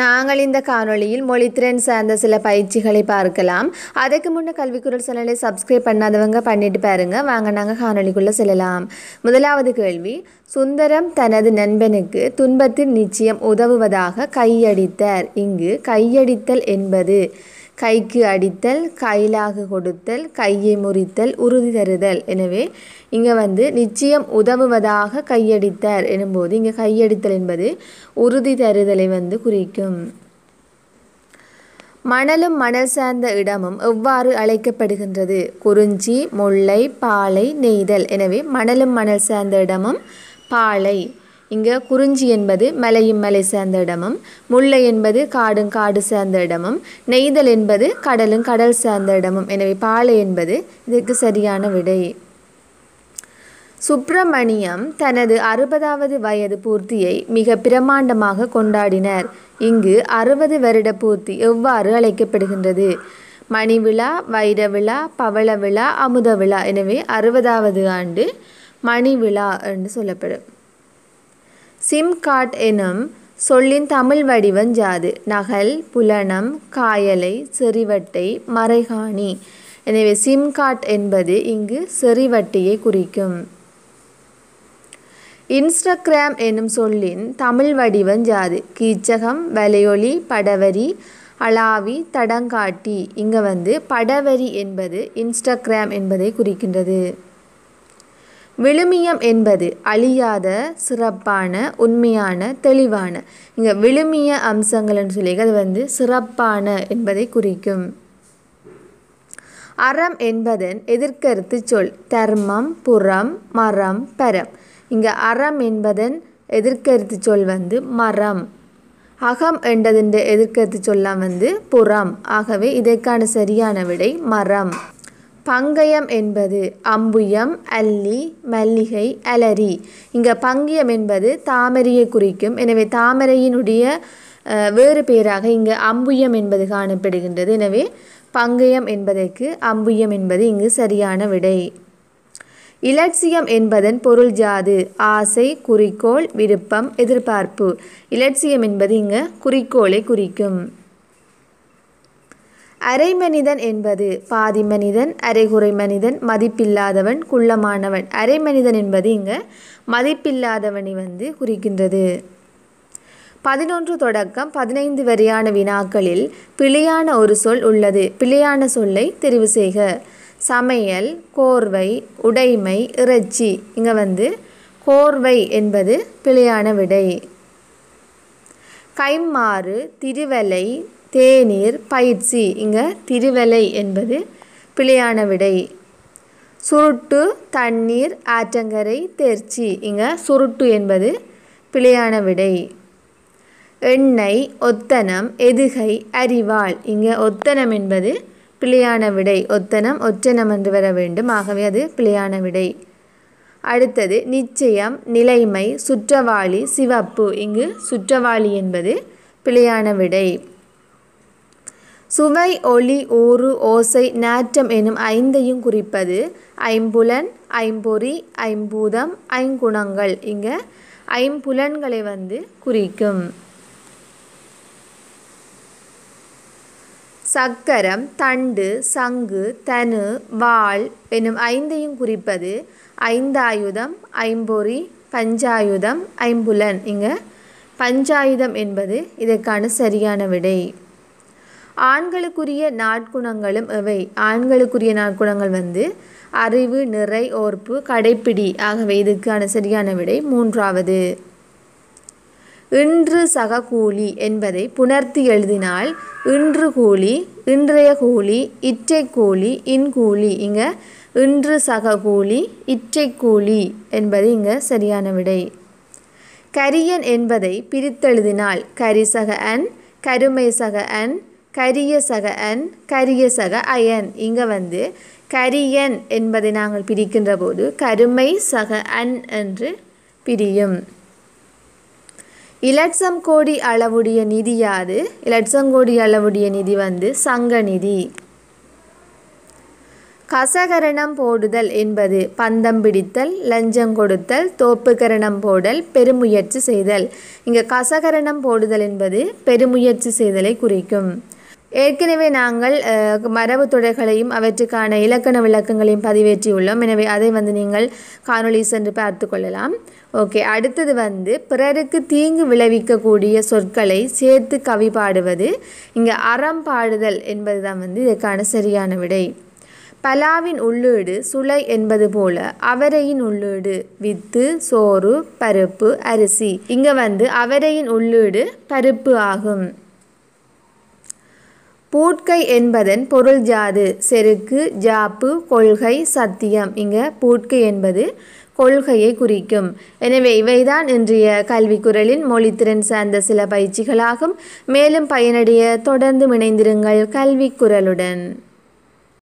நாங்கள் இந்த காணொளியில் மொழித்திறன் சார்ந்த சில பயிற்சிகளை பார்க்கலாம் அதுக்கு முன்னே கல்விக்குரல் சேனலை சப்ஸ்கிரைப் பண்ணாதவங்க பண்ணிட்டு பாருங்க வாங்க நாங்கள் காணொலிக்குள்ளே செல்லலாம் முதலாவது கேள்வி சுந்தரம் தனது நண்பனுக்கு துன்பத்தில் நிச்சயம் உதவுவதாக கையடித்தார் இங்கு கையடித்தல் என்பது கைக்கு அடித்தல் கைலாக கொடுத்தல் கையை முறித்தல் உறுதி தருதல் எனவே இங்கே வந்து நிச்சயம் உதவுவதாக கையடித்தார் எனும்போது இங்கே கையடித்தல் என்பது உறுதி தருதலை வந்து குறிக்கும் மணலும் மணல் சார்ந்த இடமும் எவ்வாறு அழைக்கப்படுகின்றது குறிஞ்சி முல்லை பாலை நெய்தல் எனவே மணலும் மணல் சார்ந்த இடமும் பாலை இங்கு குறிஞ்சி என்பது மலையும் மலை சேர்ந்த இடமும் முல்லை என்பது காடும் காடு சேர்ந்த இடமும் நெய்தல் என்பது கடலும் கடல் சேர்ந்த இடமும் எனவே பாலை என்பது இதற்கு சரியான விடை சுப்பிரமணியம் தனது அறுபதாவது வயது பூர்த்தியை மிக பிரமாண்டமாக கொண்டாடினர் இங்கு அறுபது வருட பூர்த்தி எவ்வாறு அழைக்கப்படுகின்றது மணி விழா வைர விழா பவள விழா அமுத விழா எனவே அறுபதாவது ஆண்டு மணி விழா என்று சொல்லப்படும் சிம் காட் எனும் சொல்லின் தமிழ் வடிவம் ஜாது நகல் புலனம் காயலை செறிவட்டை மறைகாணி எனவே சிம் காட் என்பது இங்கு செறிவட்டியை குறிக்கும் இன்ஸ்டாகிராம் எனும் சொல்லின் தமிழ் வடிவம் ஜாது கீச்சகம் வலையொலி படவரி அளாவி தடங்காட்டி இங்கே வந்து படவரி என்பது இன்ஸ்டாகிராம் என்பதை குறிக்கின்றது விழுமியம் என்பது அழியாத சிறப்பான உண்மையான தெளிவான இங்கே விழுமிய அம்சங்கள்னு சொல்லி அது வந்து சிறப்பான என்பதை குறிக்கும் அறம் என்பதன் எதிர்கருத்து சொல் தர்மம் புறம் மரம் பரம் இங்கே அறம் என்பதன் எதிர்கருத்து சொல் வந்து மரம் அகம் என்றதின் எதிர்கருத்து சொல்லாம் வந்து புறம் ஆகவே இதற்கான சரியான விடை மரம் பங்கயம் என்பது அம்புயம் அல்லி மல்லிகை அலரி இங்கே பங்கயம் என்பது தாமரையை குறிக்கும் எனவே தாமரையினுடைய வேறு பெயராக இங்கு அம்புயம் என்பது காணப்படுகின்றது எனவே பங்கயம் என்பதற்கு அம்புயம் என்பது இங்கு சரியான விடை இலட்சியம் என்பதன் பொருள் ஜாது ஆசை குறிக்கோள் விருப்பம் எதிர்பார்ப்பு இலட்சியம் என்பது இங்கு குறிக்கோளை குறிக்கும் அரை மனிதன் என்பது பாதி மனிதன் அரைகுறை மனிதன் மதிப்பில்லாதவன் குள்ளமானவன் அரை மனிதன் என்பது இங்கே மதிப்பில்லாதவனை வந்து குறிக்கின்றது பதினொன்று தொடக்கம் பதினைந்து வரையான வினாக்களில் பிழையான ஒரு சொல் உள்ளது பிழையான சொல்லை தெரிவு செய்க சமையல் கோர்வை உடைமை இறைச்சி இங்கே வந்து கோர்வை என்பது பிழையான விடை கைமாறு திருவலை தேநீர் பயிற்சி இங்கே திருவலை என்பது பிழையான விடை சுருட்டு தண்ணீர் ஆற்றங்கரை தேர்ச்சி இங்கே சுருட்டு என்பது பிழையான விடை எண்ணெய் ஒத்தனம் எதுகை அறிவாள் இங்கே ஒத்தனம் என்பது பிழையான விடை ஒத்தனம் ஒற்றனம் என்று வர வேண்டும் ஆகவே அது பிழையான விடை அடுத்தது நிச்சயம் நிலைமை சுற்றவாளி சிவப்பு இங்கு சுற்றவாளி என்பது பிழையான விடை சுவை ஒளி ஊறு ஓசை நாற்றம் எனும் ஐந்தையும் குறிப்பது ஐம்புலன் ஐம்பொறி ஐம்பூதம் ஐங்குணங்கள் இங்க ஐம்புலன்களை வந்து குறிக்கும் சக்கரம் தண்டு சங்கு தனு வாள் எனும் ஐந்தையும் குறிப்பது ஐந்தாயுதம் ஐம்பொறி பஞ்சாயுதம் ஐம்புலன் இங்க பஞ்சாயுதம் என்பது இதற்கான சரியான விடை ஆண்களுக்குரிய நாட்குணங்களும் எவை ஆண்களுக்குரிய நாட்குணங்கள் வந்து அறிவு நிறை ஓர்ப்பு கடைப்பிடி ஆகவே இதுக்கான சரியான விடை மூன்றாவது இன்று சக கூலி என்பதை புணர்த்தி எழுதினால் இன்று கூலி இன்றைய கூலி இற்றை கூலி இன்கூலி இங்கே இன்று சக கூலி இற்றை கூலி என்பது இங்கே சரியான விடை கரியன் என்பதை பிரித்தெழுதினால் கரிசக அன் கருமை சக அன் கரிய சக அன் கரிய சக அயன் இங்கே வந்து கரியன் என்பதை நாங்கள் பிரிக்கின்ற போது கருமை சக அன் என்று பிரியும் இலட்சம் கோடி அளவுடைய நிதி யாது இலட்சம் கோடி அளவுடைய நிதி வந்து சங்க நிதி கசகரணம் போடுதல் என்பது பந்தம் பிடித்தல் லஞ்சம் கொடுத்தல் தோப்புக்கரணம் போடல் பெருமுயற்சி செய்தல் இங்கே கசகரணம் போடுதல் என்பது பெருமுயற்சி செய்தலை குறிக்கும் ஏற்கனவே நாங்கள் மரபு தொடர்களையும் அவற்றுக்கான இலக்கண விளக்கங்களையும் பதிவேற்றியுள்ளோம் எனவே அதை வந்து நீங்கள் காணொளி சென்று பார்த்து கொள்ளலாம் ஓகே அடுத்தது வந்து பிறருக்கு தீங்கு விளைவிக்கக்கூடிய சொற்களை சேர்த்து கவி பாடுவது இங்கே அறம் பாடுதல் என்பது தான் வந்து இதற்கான சரியான விடை பலாவின் உள்ளீடு சுளை என்பது போல அவரையின் உள்ளீடு வித்து சோறு பருப்பு அரிசி இங்கே வந்து அவரையின் உள்ளீடு பருப்பு ஆகும் பூட்கை என்பதன் பொருள் ஜாது செருக்கு ஜாப்பு கொள்கை சத்தியம் இங்க பூட்கை என்பது கொள்கையை குறிக்கும் எனவே இவைதான் இன்றைய கல்விக்குரலின் மொழித்திறன் சார்ந்த சில பயிற்சிகளாகும் மேலும் பயனடைய தொடர்ந்து இணைந்திருங்கள் கல்விக்குரலுடன்